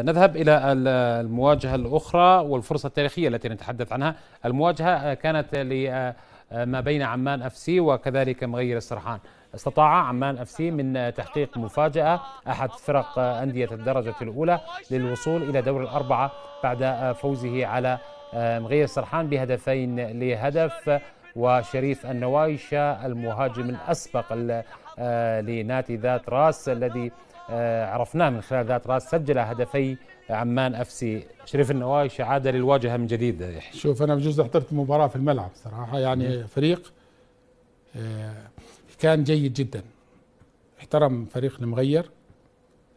نذهب إلى المواجهة الأخرى والفرصة التاريخية التي نتحدث عنها المواجهة كانت لما بين عمان أف سي وكذلك مغير السرحان استطاع عمان أف سي من تحقيق مفاجأة أحد فرق أندية الدرجة الأولى للوصول إلى دور الأربعة بعد فوزه على مغير السرحان بهدفين لهدف وشريف النوايشة المهاجم الأسبق لناتي ذات راس الذي آه، عرفناه من خلال ذات راس سجل هدفي عمان اف سي شريف النوايش عاد للواجهه من جديد يحيى شوف انا بجوز حضرت مباراه في الملعب صراحه يعني م. فريق آه، كان جيد جدا احترم فريق المغير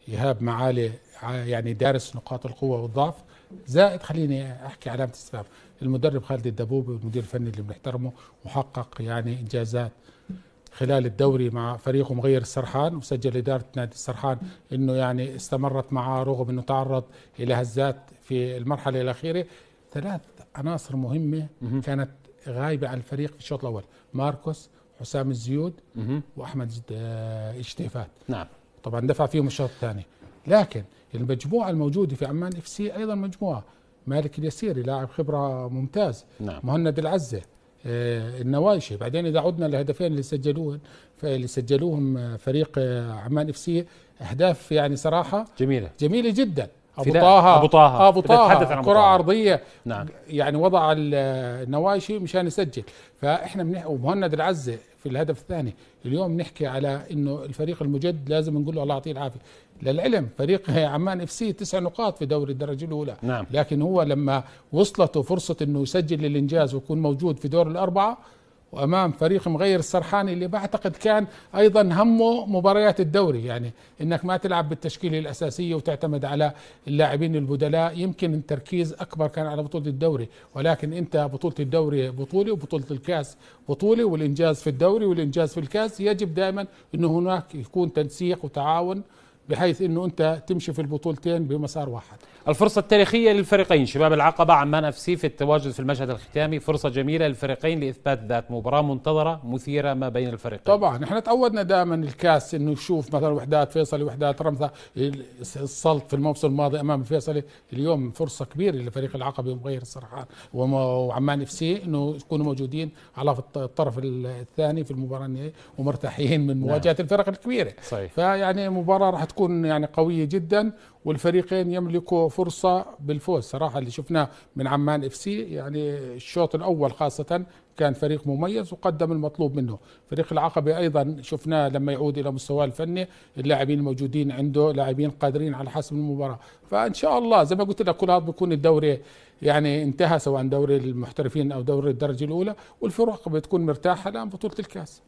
ايهاب معالي آه، يعني دارس نقاط القوه والضعف زائد خليني احكي علامه استفهام المدرب خالد الدبوبي المدير الفني اللي بنحترمه وحقق يعني انجازات خلال الدوري مع فريقه مغير السرحان وسجل إدارة نادي السرحان أنه يعني استمرت معه رغم أنه تعرض إلى هزات في المرحلة الأخيرة ثلاث عناصر مهمة كانت غايبة عن الفريق في الشوط الأول ماركوس حسام الزيود وأحمد اشتيفات آه، نعم طبعا دفع فيهم الشوط الثاني لكن المجموعة الموجودة في عمان اف سي أيضا مجموعة مالك اليسيري لاعب خبرة ممتاز نعم. مهند العزة آه، النواشي بعدين اذا عدنا للهدفين اللي سجلوهم اللي آه، سجلوهم فريق آه، عمان اف سي اهداف يعني صراحه جميله جميله جدا ابو طه ابو طه ابو طه كره عرضيه نعم يعني وضع النواشي مشان يسجل فاحنا بنح... ومهند العزه في الهدف الثاني اليوم نحكي على انه الفريق المجد لازم نقول له الله يعطيه العافيه للعلم فريق عمان اف سي تسع نقاط في دوري الدرجه الاولى نعم. لكن هو لما وصلته فرصه انه يسجل للانجاز ويكون موجود في دور الاربعه وامام فريق مغير السرحاني اللي بعتقد كان ايضا همه مباريات الدوري يعني انك ما تلعب بالتشكيله الاساسيه وتعتمد على اللاعبين البدلاء يمكن التركيز اكبر كان على بطوله الدوري ولكن انت بطوله الدوري بطوله وبطوله الكاس بطوله والانجاز في الدوري والانجاز في الكاس يجب دائما انه هناك يكون تنسيق وتعاون بحيث انه انت تمشي في البطولتين بمسار واحد الفرصة التاريخية للفريقين شباب العقبة عمان اف سي في التواجد في المشهد الختامي فرصة جميلة للفريقين لإثبات ذات مباراة منتظرة مثيرة ما بين الفريقين طبعا احنا تعودنا دائما الكاس انه نشوف مثلا وحدات فيصلي وحدات رمثة السلط في الموسم الماضي امام الفيصلي اليوم فرصة كبيرة لفريق العقبة ومغير السرحان وعمان اف سي انه يكونوا موجودين على الطرف الثاني في المباراة النهائية ومرتاحين من نعم. مواجهة نعم. الفرق الكبيرة صحيح. فيعني مباراة راح حتكون يعني قوية جدا والفريقين يملكوا فرصة بالفوز صراحة اللي شفناه من عمان اف سي يعني الشوط الأول خاصة كان فريق مميز وقدم المطلوب منه فريق العقبة أيضا شفناه لما يعود إلى مستواه الفني اللاعبين الموجودين عنده لاعبين قادرين على حسم المباراة فإن شاء الله زي ما قلت لك كل هذا بيكون الدوري يعني انتهى سواء دوري المحترفين أو دوري الدرجة الأولى والفرق بتكون مرتاحة الآن بطولة الكاس